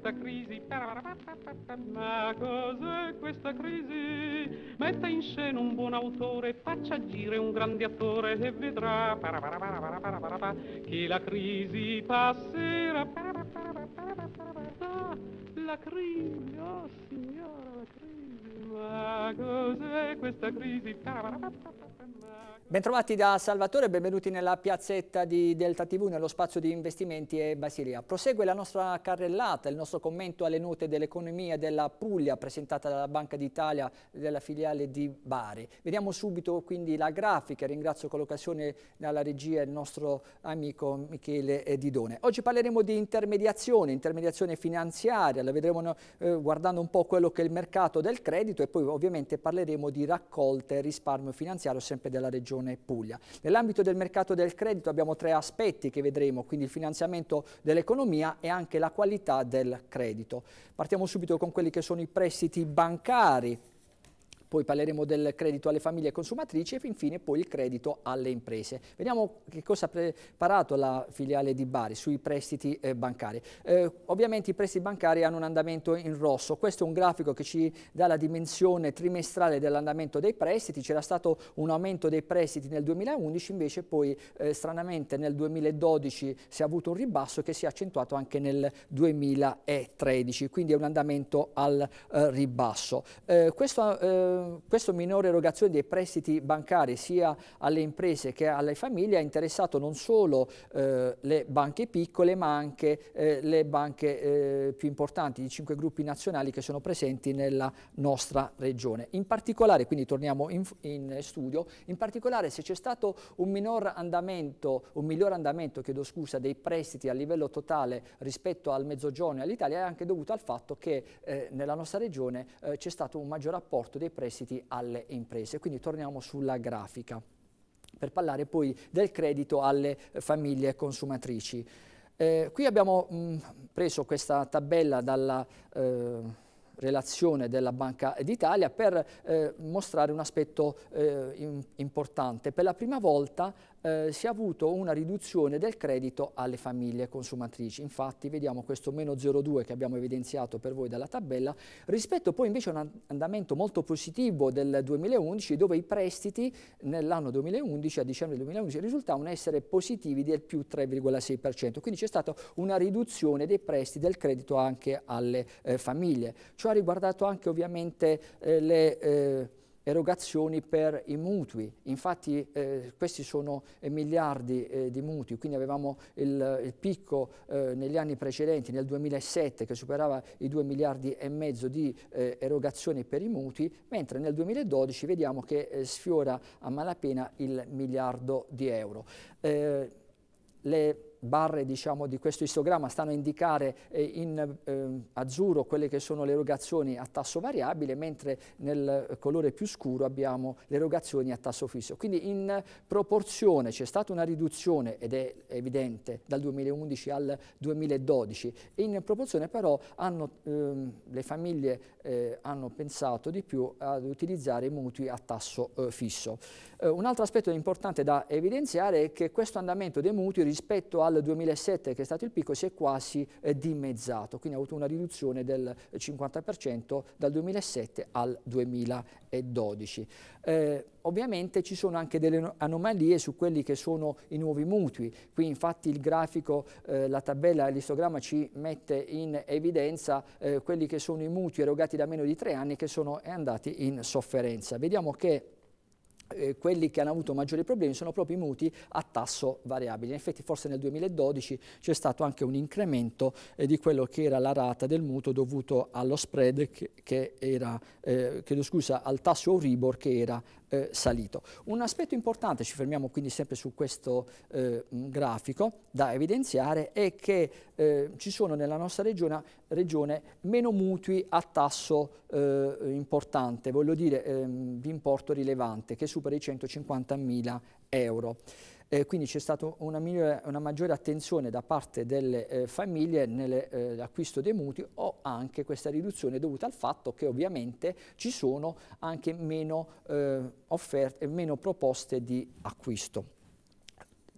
questa crisi? Ma cos'è questa crisi? Metta in scena un buon autore, faccia agire un grande attore e vedrà che la crisi passerà la crisi, oh signora la crisi, ma cos'è questa crisi? Bentrovati da Salvatore, benvenuti nella piazzetta di Delta TV, nello spazio di investimenti e Basilia. Prosegue la nostra carrellata, il nostro commento alle note dell'economia della Puglia presentata dalla Banca d'Italia della filiale di Bari. Vediamo subito quindi la grafica, ringrazio con l'occasione dalla regia il nostro amico Michele Didone. Oggi parleremo di intermediazione, intermediazione finanziaria, la vedremo eh, guardando un po' quello che è il mercato del credito e poi ovviamente parleremo di raccolte e risparmio finanziario sempre della regione Puglia. Nell'ambito del mercato del credito abbiamo tre aspetti che vedremo, quindi il finanziamento dell'economia e anche la qualità del credito. Partiamo subito con quelli che sono i prestiti bancari poi parleremo del credito alle famiglie consumatrici e infine poi il credito alle imprese. Vediamo che cosa ha preparato la filiale di Bari sui prestiti eh, bancari. Eh, ovviamente i prestiti bancari hanno un andamento in rosso, questo è un grafico che ci dà la dimensione trimestrale dell'andamento dei prestiti, c'era stato un aumento dei prestiti nel 2011, invece poi eh, stranamente nel 2012 si è avuto un ribasso che si è accentuato anche nel 2013, quindi è un andamento al eh, ribasso. Eh, questo eh, eh, questo minore erogazione dei prestiti bancari sia alle imprese che alle famiglie ha interessato non solo eh, le banche piccole ma anche eh, le banche eh, più importanti, i cinque gruppi nazionali che sono presenti nella nostra regione. In particolare, quindi torniamo in, in studio, in particolare se c'è stato un minor andamento, un miglior andamento chiedo scusa, dei prestiti a livello totale rispetto al mezzogiorno e all'Italia è anche dovuto al fatto che eh, nella nostra regione eh, c'è stato un maggior apporto dei prestiti prestiti alle imprese. Quindi torniamo sulla grafica per parlare poi del credito alle eh, famiglie consumatrici. Eh, qui abbiamo mh, mm, preso questa tabella dalla eh, relazione della Banca d'Italia per eh, mostrare un aspetto eh, in, importante. Per la prima volta eh, si è avuto una riduzione del credito alle famiglie consumatrici. Infatti vediamo questo meno 0,2 che abbiamo evidenziato per voi dalla tabella, rispetto poi invece a un andamento molto positivo del 2011 dove i prestiti nell'anno 2011, a dicembre 2011, risultavano essere positivi del più 3,6%, quindi c'è stata una riduzione dei prestiti del credito anche alle eh, famiglie. Ciò ha riguardato anche ovviamente eh, le eh, erogazioni per i mutui, infatti eh, questi sono eh, miliardi eh, di mutui, quindi avevamo il, il picco eh, negli anni precedenti, nel 2007 che superava i 2 miliardi e mezzo di eh, erogazioni per i mutui, mentre nel 2012 vediamo che eh, sfiora a malapena il miliardo di euro. Le, barre diciamo, di questo istogramma stanno a indicare eh, in eh, azzurro quelle che sono le erogazioni a tasso variabile, mentre nel colore più scuro abbiamo le erogazioni a tasso fisso. Quindi in proporzione c'è stata una riduzione, ed è evidente, dal 2011 al 2012. In proporzione però hanno, ehm, le famiglie eh, hanno pensato di più ad utilizzare i mutui a tasso eh, fisso. Eh, un altro aspetto importante da evidenziare è che questo andamento dei mutui rispetto al dal 2007 che è stato il picco si è quasi eh, dimezzato, quindi ha avuto una riduzione del 50% eh, dal 2007 al 2012. Eh, ovviamente ci sono anche delle anomalie su quelli che sono i nuovi mutui, qui infatti il grafico, eh, la tabella, l'istogramma ci mette in evidenza eh, quelli che sono i mutui erogati da meno di tre anni che sono eh, andati in sofferenza. Vediamo che eh, quelli che hanno avuto maggiori problemi sono proprio i mutui a tasso variabile. In effetti forse nel 2012 c'è stato anche un incremento eh, di quello che era la rata del mutuo dovuto allo spread che, che era, eh, chiedo scusa, al tasso Euribor che era eh, salito. Un aspetto importante, ci fermiamo quindi sempre su questo eh, mm, grafico, da evidenziare è che eh, ci sono nella nostra regione, regione meno mutui a tasso eh, importante, voglio dire ehm, di importo rilevante, che supera i 150.000 euro. Eh, quindi c'è stata una, una, maggiore attenzione da parte delle eh, famiglie nell'acquisto eh, dei mutui o anche questa riduzione dovuta al fatto che ovviamente ci sono anche meno, eh, offerte, eh, meno proposte di acquisto.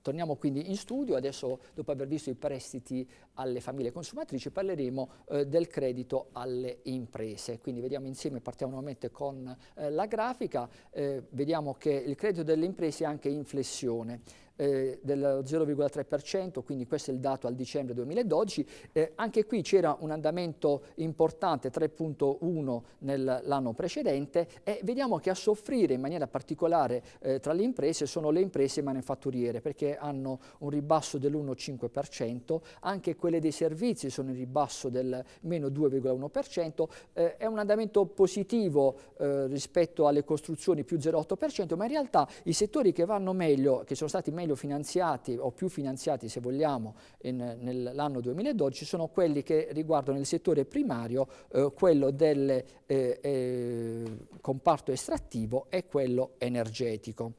Torniamo quindi in studio, adesso dopo aver visto i prestiti alle famiglie consumatrici parleremo eh, del credito alle imprese, quindi vediamo insieme, partiamo nuovamente con eh, la grafica, eh, vediamo che il credito delle imprese è anche in flessione eh, dello 0,3%, quindi questo è il dato al dicembre 2012. Eh, anche qui c'era un andamento importante, 3.1 nell'anno precedente e vediamo che a soffrire in maniera particolare eh, tra le imprese sono le imprese manifatturiere perché hanno un ribasso dell'1,5%, anche quelle dei servizi sono in ribasso del meno 2,1%, eh, è un andamento positivo eh, rispetto alle costruzioni più 0,8%, ma in realtà i settori che vanno meglio, che sono stati meglio meglio finanziati o più finanziati se vogliamo nell'anno 2012 sono quelli che riguardano il settore primario, eh, quello del eh, eh, comparto estrattivo e quello energetico.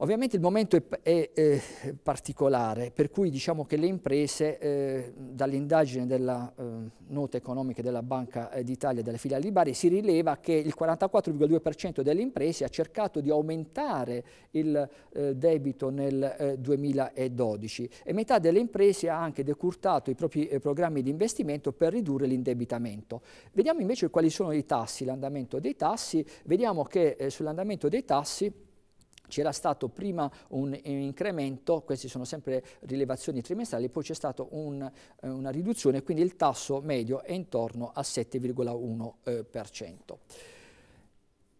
Ovviamente il momento è, è, è, particolare, per cui diciamo che le imprese, eh, dall'indagine della eh, nota economica della Banca d'Italia e delle filiali di Bari, si rileva che il 44,2% delle imprese ha cercato di aumentare il eh, debito nel 2012 eh, e metà delle imprese ha anche decurtato i propri eh, programmi di investimento per ridurre l'indebitamento. Vediamo invece quali sono i tassi, l'andamento dei tassi, vediamo che eh, sull'andamento dei tassi c'era stato prima un, un, incremento, queste sono sempre rilevazioni trimestrali, poi c'è stata un, eh, una riduzione, quindi il tasso medio è intorno al 7,1%.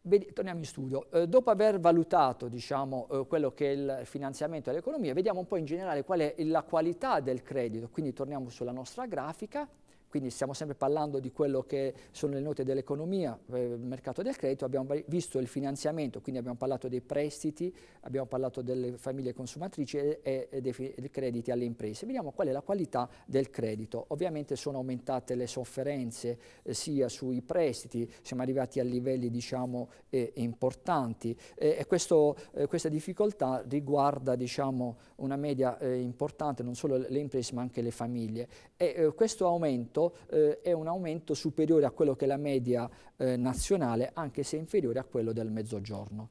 Eh, torniamo in studio. Eh, dopo aver valutato diciamo, eh, quello che è il finanziamento dell'economia, vediamo un po' in generale qual è la qualità del credito, quindi torniamo sulla nostra grafica quindi stiamo sempre parlando di quello che sono le note dell'economia, eh, il mercato del credito, abbiamo visto il finanziamento, quindi abbiamo parlato dei prestiti, abbiamo parlato delle famiglie consumatrici e, e dei crediti alle imprese. Vediamo qual è la qualità del credito. Ovviamente sono aumentate le sofferenze eh, sia sui prestiti, siamo arrivati a livelli diciamo, eh, importanti e, eh, e questo, eh, questa difficoltà riguarda diciamo, una media eh, importante non solo le imprese ma anche le famiglie. E questo aumento eh, è un aumento superiore a quello che è la media eh, nazionale, anche se inferiore a quello del mezzogiorno.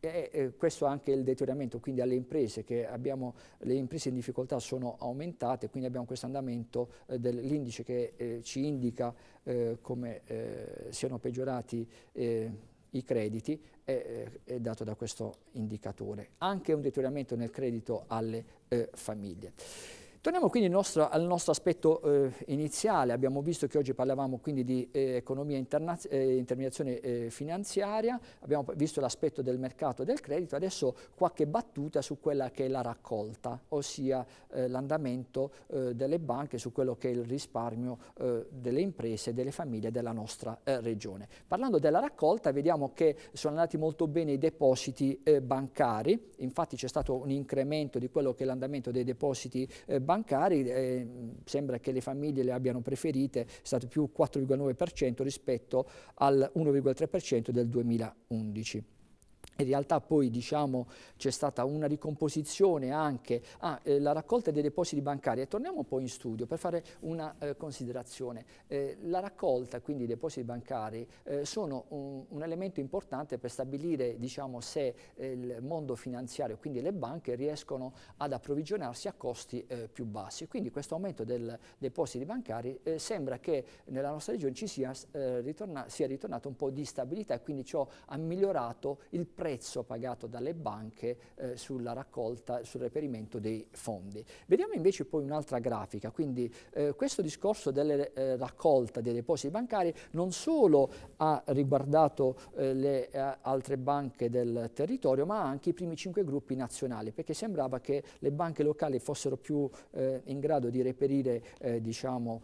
E, eh, questo anche il deterioramento, quindi alle imprese che abbiamo, le imprese in difficoltà sono aumentate, quindi abbiamo questo andamento eh, dell'indice che eh, ci indica eh, come eh, siano peggiorati eh, i crediti è, è, dato da questo indicatore. Anche un deterioramento nel credito alle famiglie. Torniamo quindi al nostro, al nostro aspetto eh, iniziale, abbiamo visto che oggi parlavamo quindi di eh, economia e eh, intermediazione eh, finanziaria, abbiamo visto l'aspetto del mercato del credito, adesso qualche battuta su quella che è la raccolta, ossia eh, l'andamento eh, delle banche su quello che è il risparmio delle imprese, delle famiglie della nostra regione. Parlando della raccolta vediamo che sono andati molto bene i depositi bancari, infatti c'è stato un incremento di quello che è l'andamento dei depositi bancari, bancari, eh, sembra che le famiglie le abbiano preferite, è stato più 4,9% rispetto al 1,3% del 2011. In realtà poi diciamo, c'è stata una ricomposizione anche alla ah, eh, raccolta dei depositi bancari e torniamo un po' in studio per fare una eh, considerazione. Eh, la raccolta quindi dei depositi bancari eh, sono un, un, elemento importante per stabilire diciamo, se eh, il mondo finanziario, quindi le banche, riescono ad approvvigionarsi a costi eh, più bassi. Quindi questo aumento dei depositi bancari sembra che nella nostra regione ci sia, ritorna, sia ritornato un po' di stabilità e quindi ciò ha migliorato il prezzo prezzo pagato dalle banche eh, sulla raccolta, sul reperimento dei fondi. Vediamo invece poi un'altra grafica, quindi eh, questo discorso della eh, raccolta dei depositi bancari non solo ha riguardato eh, le eh, altre banche del territorio, ma anche i primi cinque gruppi nazionali, perché sembrava che le banche locali fossero più eh, in grado di reperire diciamo,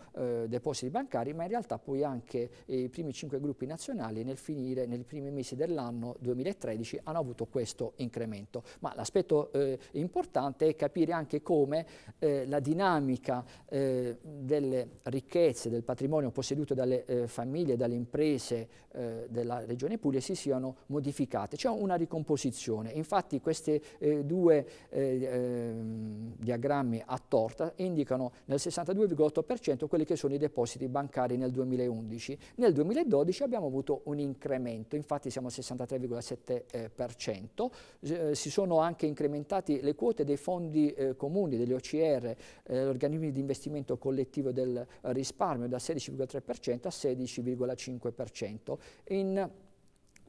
depositi bancari, ma in realtà poi anche i primi cinque gruppi nazionali nel finire, nei primi mesi dell'anno 2013 2010 hanno avuto questo incremento. Ma l'aspetto eh, importante è capire anche come eh, la dinamica eh, delle ricchezze, del patrimonio posseduto dalle eh, famiglie, dalle imprese eh, della regione Puglia si siano modificate. C'è una ricomposizione, infatti questi eh, due ehm, diagrammi a torta indicano nel 62,8% quelli che sono i depositi bancari nel 2011. Nel 2012 abbiamo avuto un incremento, infatti siamo al 63,7% eh, si sono anche incrementati le quote dei fondi eh, comuni, degli OCR, eh, organismi di investimento collettivo del risparmio, da 16,3% a 16,5%. In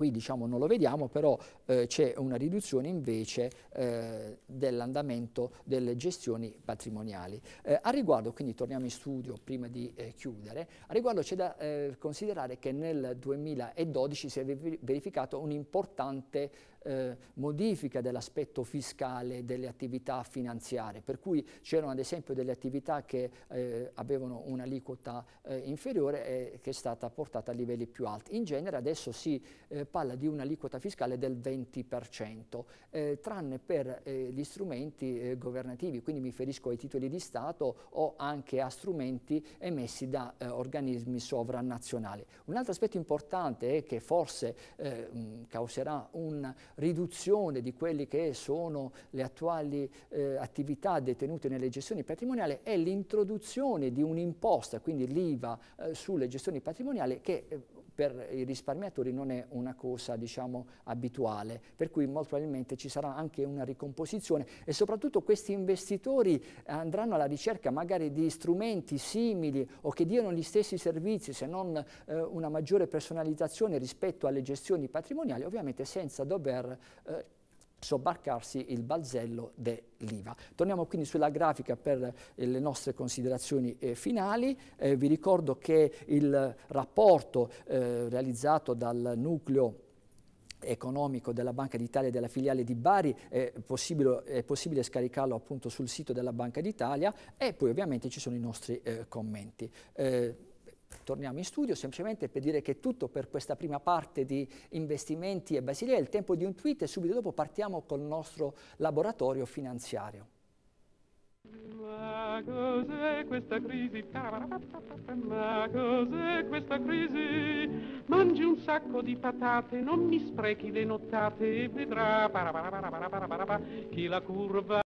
qui diciamo non lo vediamo, però eh, c'è una riduzione invece eh, dell'andamento delle gestioni patrimoniali. Eh, a riguardo, quindi torniamo in studio prima di eh, chiudere, a riguardo c'è da eh, considerare che nel 2012 si è verificato un importante eh, modifica dell'aspetto fiscale delle attività finanziarie, per cui c'erano ad esempio delle attività che eh, avevano un'aliquota eh, inferiore e che è stata portata a livelli più alti. In genere adesso si eh, parla di un'aliquota fiscale del 20%, eh, tranne per eh, gli strumenti governativi, quindi mi riferisco ai titoli di Stato o anche a strumenti emessi da organismi sovranazionali. Un altro aspetto importante è che forse mh, causerà un riduzione di quelle che sono le attuali eh, attività detenute nelle gestioni patrimoniali è l'introduzione di un'imposta, quindi l'IVA eh, sulle gestioni patrimoniali che eh, per i risparmiatori non è una cosa diciamo, abituale, per cui molto probabilmente ci sarà anche una ricomposizione e soprattutto questi investitori eh, andranno alla ricerca magari di strumenti simili o che diano gli stessi servizi se non eh, una maggiore personalizzazione rispetto alle gestioni patrimoniali, ovviamente senza dover eh, sobbarcarsi il balzello dell'IVA. Torniamo quindi sulla grafica per eh, le nostre considerazioni eh, finali. Eh, vi ricordo che il rapporto eh, realizzato dal nucleo economico della Banca d'Italia e della filiale di Bari, è possibile, è possibile, scaricarlo appunto sul sito della Banca d'Italia e poi ovviamente ci sono i nostri eh, commenti torniamo in studio semplicemente per dire che è tutto per questa prima parte di investimenti e Basilea, il tempo di un tweet e subito dopo partiamo col nostro laboratorio finanziario. Ma cos'è questa crisi? Ma cos'è questa crisi? Mangi un sacco di patate, non mi sprechi le nottate e vedrà chi la curva